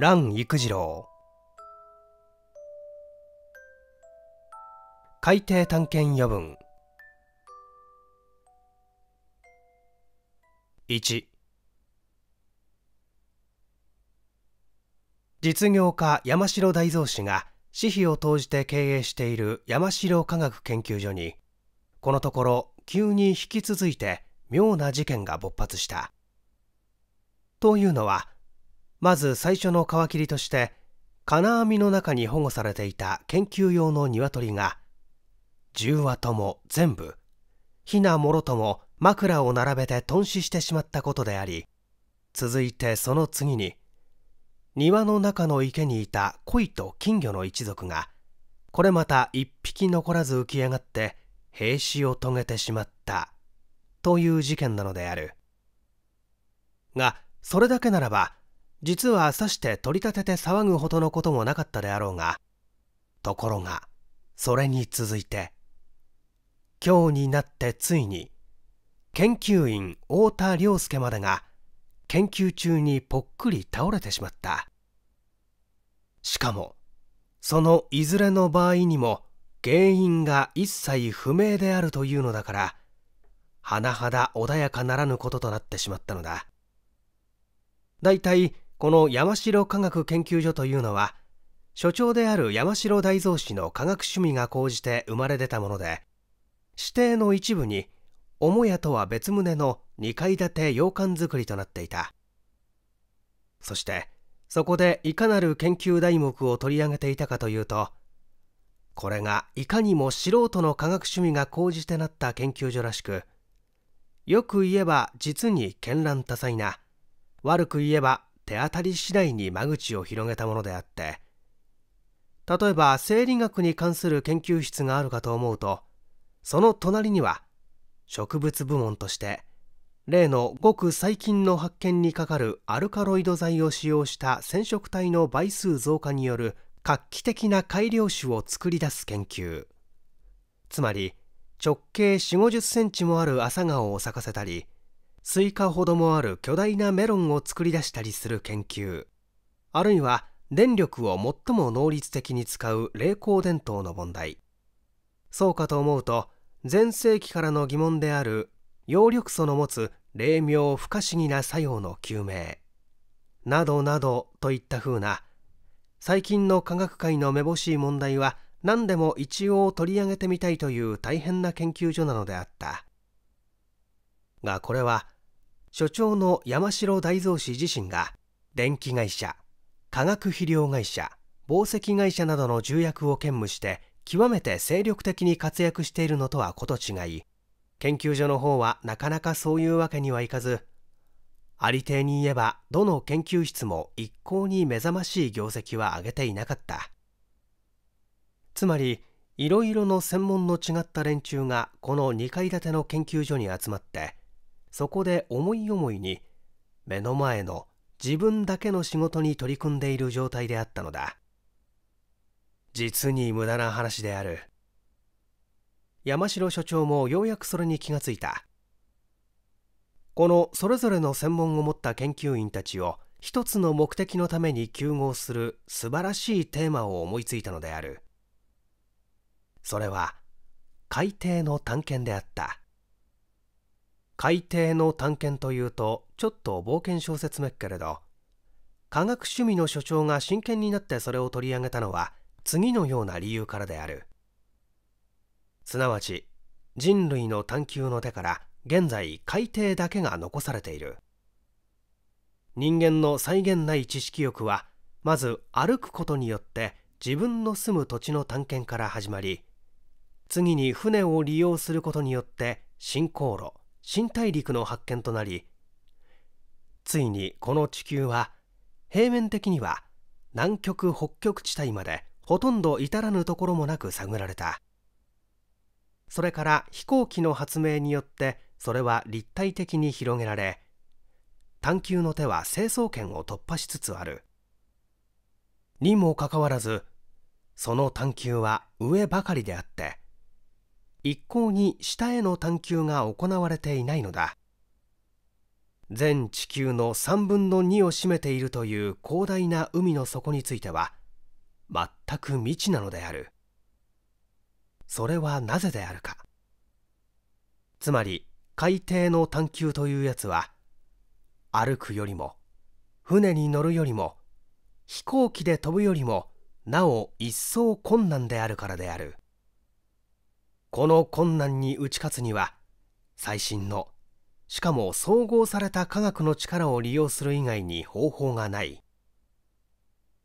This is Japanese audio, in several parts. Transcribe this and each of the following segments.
蘭育次郎海底探検余分1実業家山城大蔵氏が私費を投じて経営している山城科学研究所にこのところ急に引き続いて妙な事件が勃発したというのはまず最初の皮切りとして金網の中に保護されていた研究用の鶏が10羽とも全部ひなもろとも枕を並べて頓死してしまったことであり続いてその次に庭の中の池にいた鯉と金魚の一族がこれまた一匹残らず浮き上がって兵死を遂げてしまったという事件なのであるがそれだけならば実はさして取り立てて騒ぐほどのこともなかったであろうがところがそれに続いて今日になってついに研究員太田良介までが研究中にぽっくり倒れてしまったしかもそのいずれの場合にも原因が一切不明であるというのだから甚だ穏やかならぬこととなってしまったのだだいたいこの山城科学研究所というのは所長である山城大蔵氏の科学趣味が高じて生まれ出たもので指定の一部に母屋とは別棟の2階建て洋館造りとなっていたそしてそこでいかなる研究題目を取り上げていたかというとこれがいかにも素人の科学趣味が高じてなった研究所らしくよく言えば実に絢爛多彩な悪く言えば手当たり次第に間口を広げたものであって例えば生理学に関する研究室があるかと思うとその隣には植物部門として例のごく最近の発見にかかるアルカロイド剤を使用した染色体の倍数増加による画期的な改良種を作り出す研究つまり直径4 5 0センチもある朝顔を咲かせたりスイカほどもある巨大なメロンを作り出したりする研究あるいは電力を最も能率的に使う冷光電灯の問題そうかと思うと前世紀からの疑問である葉緑素の持つ霊妙不可思議な作用の究明などなどといったふうな最近の科学界のめぼしい問題は何でも一応取り上げてみたいという大変な研究所なのであったがこれは所長の山城大蔵氏自身が電気会社化学肥料会社紡績会社などの重役を兼務して極めて精力的に活躍しているのとはこと違い研究所の方はなかなかそういうわけにはいかずありていに言えばどの研究室も一向に目覚ましい業績は上げていなかったつまりいろいろの専門の違った連中がこの2階建ての研究所に集まってそこで思い思いに目の前の自分だけの仕事に取り組んでいる状態であったのだ実に無駄な話である山城所長もようやくそれに気がついたこのそれぞれの専門を持った研究員たちを一つの目的のために休合する素晴らしいテーマを思いついたのであるそれは海底の探検であった海底の探検というとちょっと冒険小説めっけれど科学趣味の所長が真剣になってそれを取り上げたのは次のような理由からであるすなわち人類の探求の手から現在海底だけが残されている人間の際限ない知識欲はまず歩くことによって自分の住む土地の探検から始まり次に船を利用することによって進行路新大陸の発見となりついにこの地球は平面的には南極北極地帯までほとんど至らぬところもなく探られたそれから飛行機の発明によってそれは立体的に広げられ探求の手は成層圏を突破しつつあるにもかかわらずその探求は上ばかりであって一向に下への探求が行われていないのだ全地球の3分の2を占めているという広大な海の底については全く未知なのであるそれはなぜであるかつまり海底の探求というやつは歩くよりも船に乗るよりも飛行機で飛ぶよりもなお一層困難であるからであるこの困難に打ち勝つには最新のしかも総合された科学の力を利用する以外に方法がない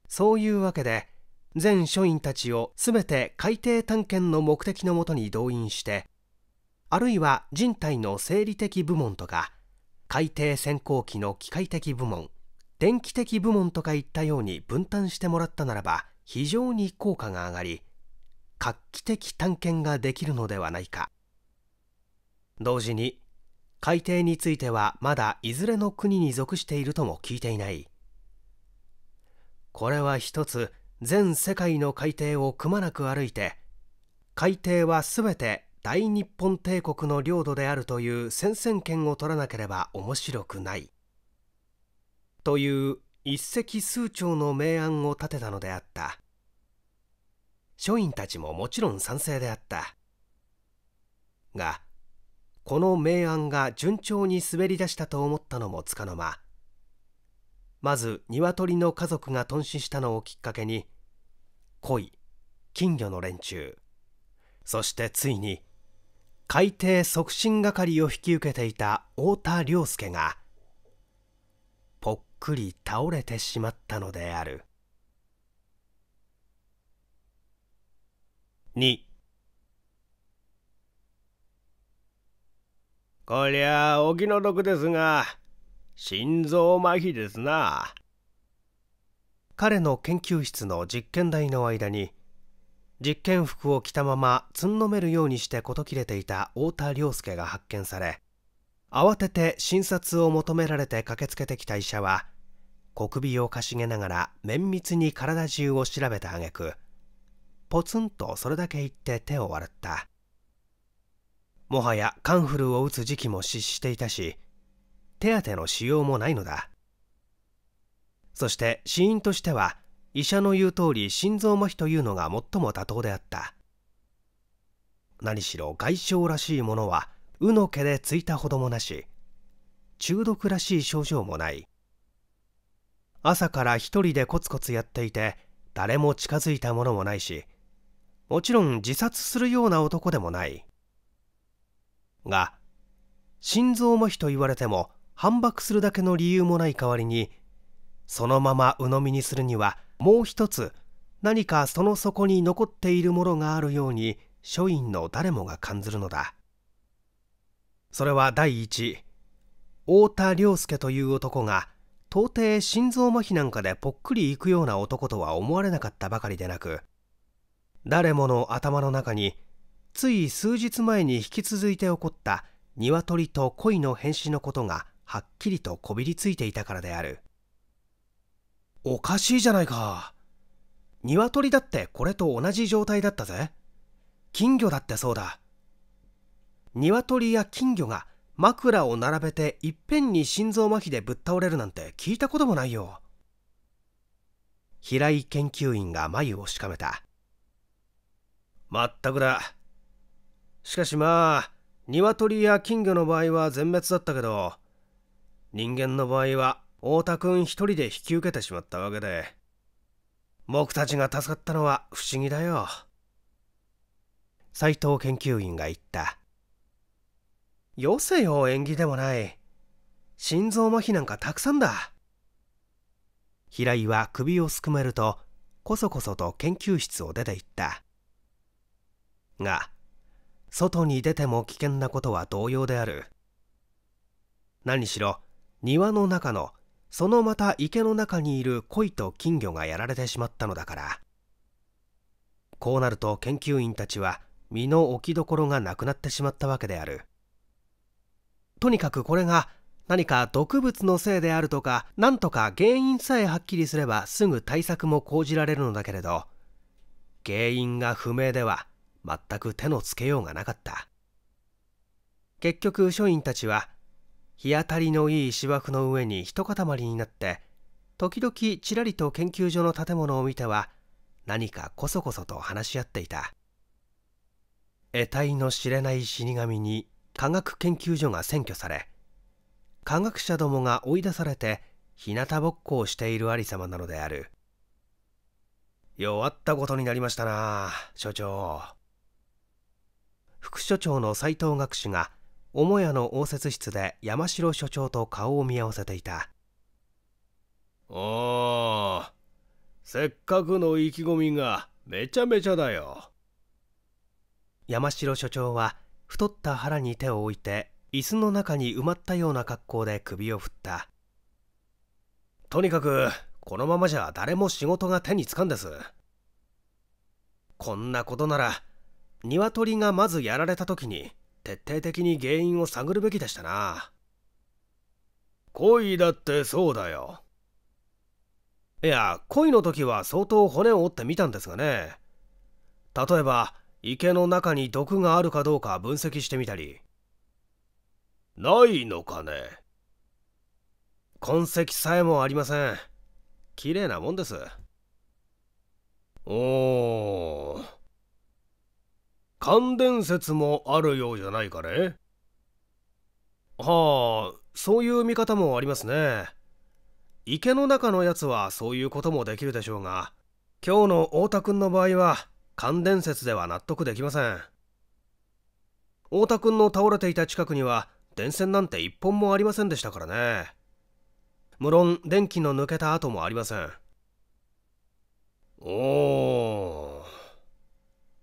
そういうわけで全署員たちを全て海底探検の目的のもとに動員してあるいは人体の生理的部門とか海底潜航機の機械的部門電気的部門とかいったように分担してもらったならば非常に効果が上がり画期的探検ができるのではないか同時に海底についてはまだいずれの国に属しているとも聞いていないこれは一つ全世界の海底をくまなく歩いて海底は全て大日本帝国の領土であるという戦々権を取らなければ面白くないという一石数鳥の明暗を立てたのであった書院たちももちろん賛成であったがこの明暗が順調に滑り出したと思ったのもつかの間まず鶏の家族が頓死したのをきっかけに恋金魚の連中そしてついに海底促進係を引き受けていた太田良介がぽっくり倒れてしまったのである。2こりゃお気の毒ですが心臓麻痺ですな彼の研究室の実験台の間に実験服を着たままつんのめるようにして事切れていた太田良介が発見され慌てて診察を求められて駆けつけてきた医者は小首をかしげながら綿密に体中を調べた挙句ポツンとそれだけ言って手を笑ったもはやカンフルを打つ時期も失していたし手当の使用もないのだそして死因としては医者の言う通り心臓麻痺というのが最も妥当であった何しろ外傷らしいものはうの毛でついたほどもなし中毒らしい症状もない朝から一人でコツコツやっていて誰も近づいたものもないしもちろん自殺するような男でもないが心臓麻痺と言われても反駁するだけの理由もない代わりにそのまま鵜呑みにするにはもう一つ何かその底に残っているものがあるように書院の誰もが感じるのだそれは第一太田良介という男が到底心臓麻痺なんかでぽっくりいくような男とは思われなかったばかりでなく誰もの頭の中につい数日前に引き続いて起こった鶏と恋の変死のことがはっきりとこびりついていたからであるおかしいじゃないか鶏だってこれと同じ状態だったぜ金魚だってそうだ鶏や金魚が枕を並べていっぺんに心臓麻痺でぶっ倒れるなんて聞いたこともないよ平井研究員が眉をしかめたまったくだしかしまあ鶏や金魚の場合は全滅だったけど人間の場合は太田君一人で引き受けてしまったわけで僕たちが助かったのは不思議だよ斎藤研究員が言ったよせよ縁起でもない心臓麻痺なんかたくさんだ平井は首をすくめるとこそこそと研究室を出て行ったが外に出ても危険なことは同様である何しろ庭の中のそのまた池の中にいる鯉と金魚がやられてしまったのだからこうなると研究員たちは身の置きどころがなくなってしまったわけであるとにかくこれが何か毒物のせいであるとか何とか原因さえはっきりすればすぐ対策も講じられるのだけれど原因が不明では全く手のつけようがなかった結局署員たちは日当たりのいい芝生の上に一塊になって時々ちらりと研究所の建物を見ては何かこそこそと話し合っていた得体の知れない死神に科学研究所が占拠され科学者どもが追い出されて日向ぼっこをしているありさまなのである弱ったことになりましたな所長副所長の斎藤学士が母屋の応接室で山城所長と顔を見合わせていたああせっかくの意気込みがめちゃめちゃだよ山城所長は太った腹に手を置いて椅子の中に埋まったような格好で首を振ったとにかくこのままじゃ誰も仕事が手につかんですこんなことなら鶏がまずやられた時に徹底的に原因を探るべきでしたな恋だってそうだよいや恋の時は相当骨を折ってみたんですがね例えば池の中に毒があるかどうか分析してみたりないのかね痕跡さえもありません綺麗なもんですおー感電説もあるようじゃないかねはあそういう見方もありますね池の中のやつはそういうこともできるでしょうが今日の太田くんの場合は感電説では納得できません太田くんの倒れていた近くには電線なんて一本もありませんでしたからね無論電気の抜けた跡もありませんおお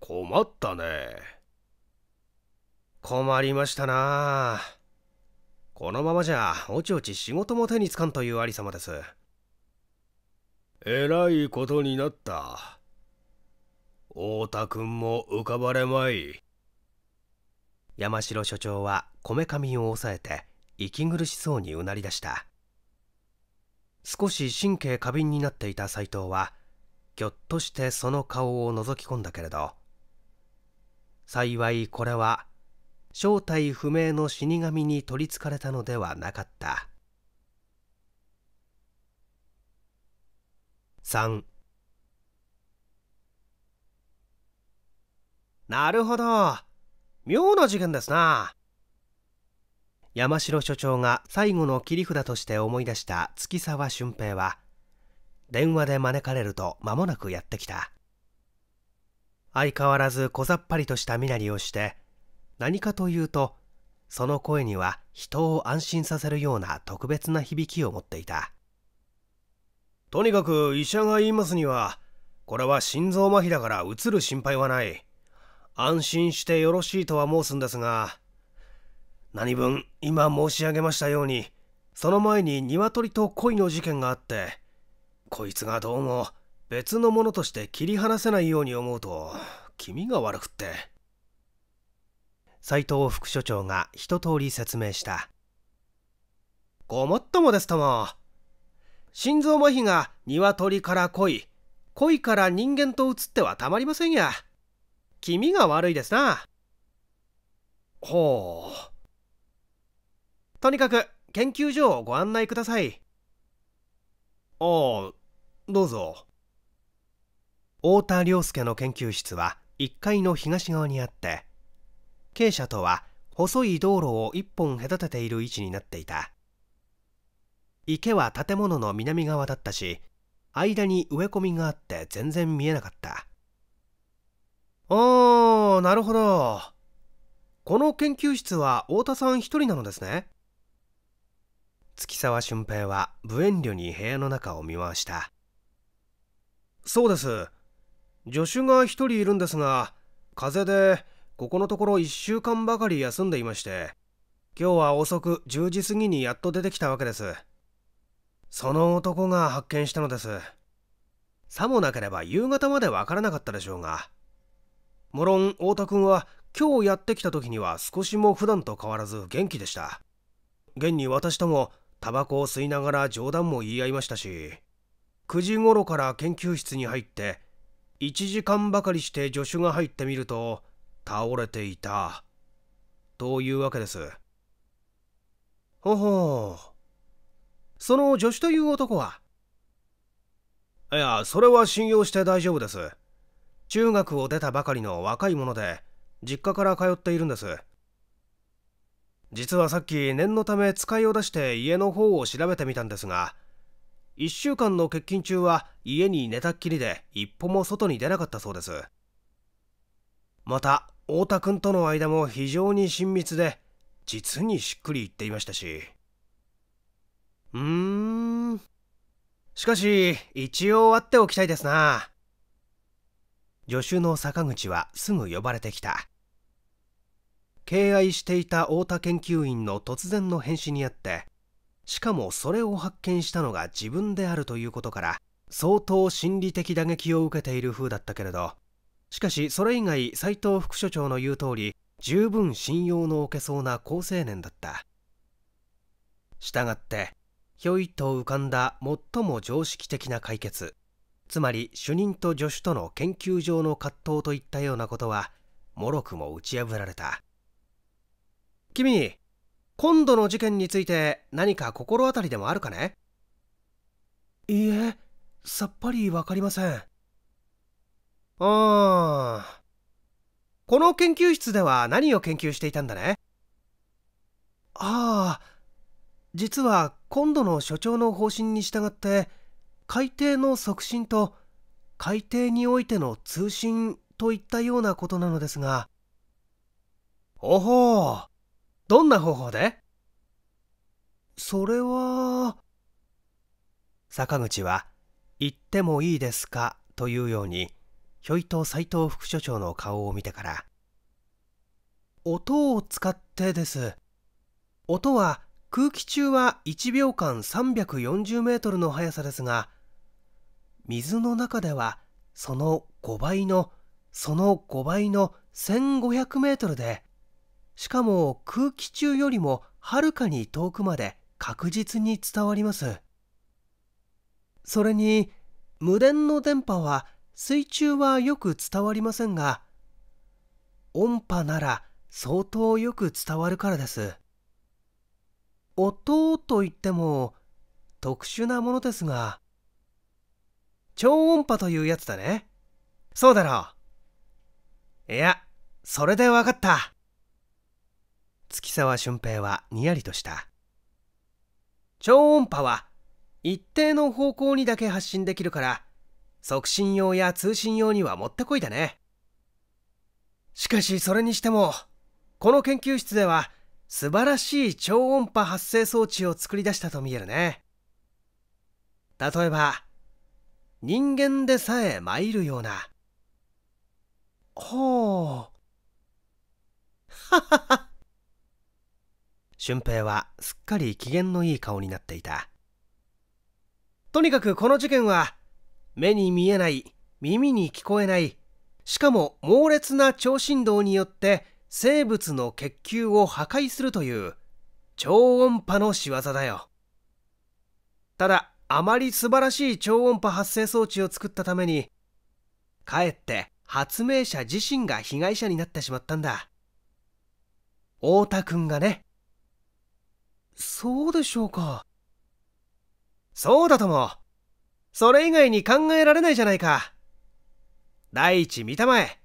困ったね。困りましたなこのままじゃ、おちおち仕事も手につかんというありさまです。えらいことになった。太田君も浮かばれまい。山城所長はこめかみを押さえて息苦しそうにうなり出した少し神経過敏になっていた斎藤はぎょっとしてその顔を覗き込んだけれど幸いこれは正体不明の死神に取りつかれたのではなかった3なるほど妙な事件ですな山城所長が最後の切り札として思い出した月沢俊平は電話で招かれると間もなくやってきた相変わらず小ざっぱりとした身なりをして何かというとその声には人を安心させるような特別な響きを持っていたとにかく医者が言いますにはこれは心臓麻痺だからうつる心配はない安心してよろしいとは申すんですが何分今申し上げましたようにその前に鶏と恋の事件があってこいつがどうも別のものとして切り離せないように思うと気味が悪くって斎藤副所長が一通り説明したごもっともですとも心臓麻痺が鶏から恋恋から人間と移ってはたまりませんや気味が悪いですなほうとにかく研究所をご案内くださいああどうぞ。太田良介の研究室は1階の東側にあって鶏舎とは細い道路を1本隔てている位置になっていた池は建物の南側だったし間に植え込みがあって全然見えなかったあーなるほどこの研究室は太田さん一人なのですね月沢俊平は無遠慮に部屋の中を見回したそうです助手が1人いるんですが風邪でここのところ1週間ばかり休んでいまして今日は遅く10時過ぎにやっと出てきたわけですその男が発見したのですさもなければ夕方までわからなかったでしょうが無論太田君は今日やってきた時には少しも普段と変わらず元気でした現に私ともタバコを吸いながら冗談も言い合いましたし9時頃から研究室に入って1時間ばかりして助手が入ってみると倒れていたというわけですほほうその助手という男はいやそれは信用して大丈夫です中学を出たばかりの若い者で実家から通っているんです実はさっき念のため使いを出して家の方を調べてみたんですが1週間の欠勤中は家に寝たっきりで一歩も外に出なかったそうですまた太田君との間も非常に親密で実にしっくりいっていましたしうーんしかし一応会っておきたいですな助手の坂口はすぐ呼ばれてきた敬愛していた太田研究員の突然の返信にあってしかもそれを発見したのが自分であるということから相当心理的打撃を受けている風だったけれどしかしそれ以外斎藤副所長の言う通り十分信用の置けそうな好青年だったしたがってひょいと浮かんだ最も常識的な解決つまり主任と助手との研究上の葛藤といったようなことはもろくも打ち破られた君今度の事件について何か心当たりでもあるかねいいえさっぱりわかりませんああこの研究室では何を研究していたんだねああ実は今度の所長の方針に従って海底の促進と海底においての通信といったようなことなのですがおほうどんな方法でそれは、坂口は、行ってもいいですかというように、ひょいと斎藤副所長の顔を見てから、音を使ってです。音は空気中は1秒間340メートルの速さですが、水の中ではその5倍の、その5倍の1500メートルで、しかも空気中よりもはるかに遠くまで確実に伝わりますそれに無電の電波は水中はよく伝わりませんが音波なら相当よく伝わるからです音といっても特殊なものですが超音波というやつだねそうだろういやそれで分かった月沢俊平はにやりとした超音波は一定の方向にだけ発信できるから促進用や通信用にはもってこいだねしかしそれにしてもこの研究室では素晴らしい超音波発生装置を作り出したと見えるね例えば人間でさえ参るようなほうははは俊平はすっかり機嫌のいい顔になっていたとにかくこの事件は目に見えない耳に聞こえないしかも猛烈な超振動によって生物の血球を破壊するという超音波の仕業だよただあまり素晴らしい超音波発生装置を作ったためにかえって発明者自身が被害者になってしまったんだ太田君がねそうでしょうか。そうだとも。それ以外に考えられないじゃないか。第一、見たまえ。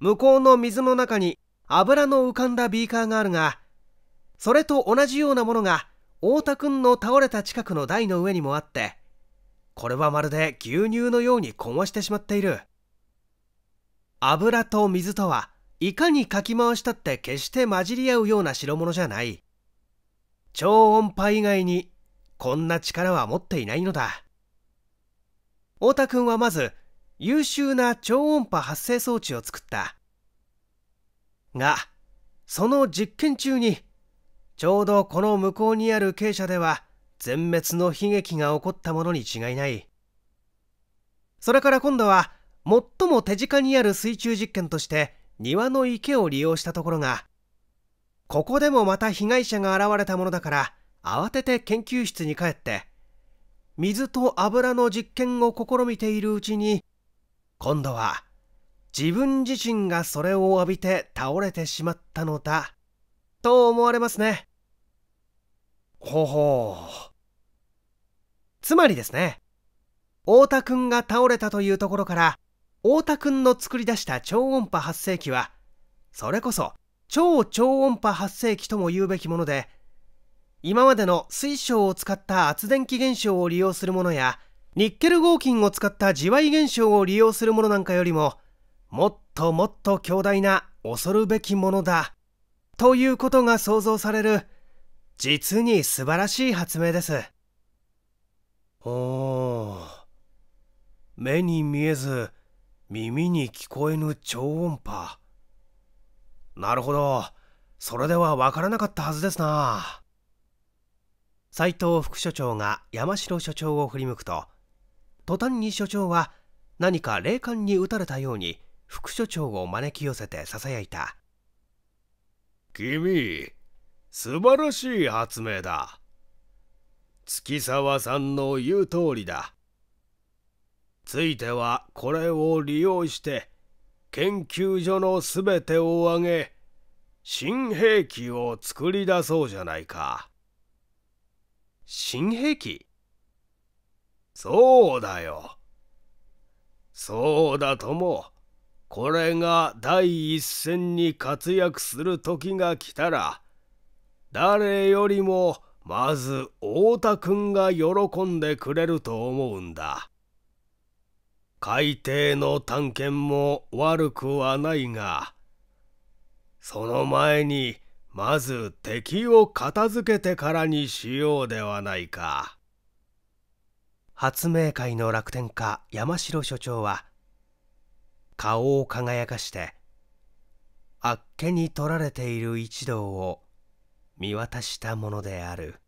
向こうの水の中に油の浮かんだビーカーがあるが、それと同じようなものが太田くんの倒れた近くの台の上にもあって、これはまるで牛乳のように混和してしまっている。油と水とはいかにかき回したって決して混じり合うような代物じゃない。超音波以外にこんな力は持っていないのだ太田君はまず優秀な超音波発生装置を作ったがその実験中にちょうどこの向こうにある傾斜では全滅の悲劇が起こったものに違いないそれから今度は最も手近にある水中実験として庭の池を利用したところがここでもまた被害者が現れたものだから慌てて研究室に帰って水と油の実験を試みているうちに今度は自分自身がそれを浴びて倒れてしまったのだと思われますねほほうつまりですね太田くんが倒れたというところから太田くんの作り出した超音波発生器はそれこそ超超音波発生器とも言うべきもので今までの水晶を使った圧電気現象を利用するものやニッケル合金を使った地割現象を利用するものなんかよりももっともっと強大な恐るべきものだということが想像される実に素晴らしい発明ですおお目に見えず耳に聞こえぬ超音波なるほどそれでは分からなかったはずですな斎藤副所長が山城所長を振り向くと途端に所長は何か霊感に打たれたように副所長を招き寄せてささやいた君素晴らしい発明だ月沢さんの言う通りだついてはこれを利用して研究所のすべてを挙げ新兵器を作り出そうじゃないか新兵器そうだよそうだともこれが第一線に活躍する時が来たら誰よりもまず太田君が喜んでくれると思うんだ。海底の探検も悪くはないがその前にまず敵を片付けてからにしようではないか発明会の楽天家山城所長は顔を輝かしてあっけに取られている一同を見渡したものである。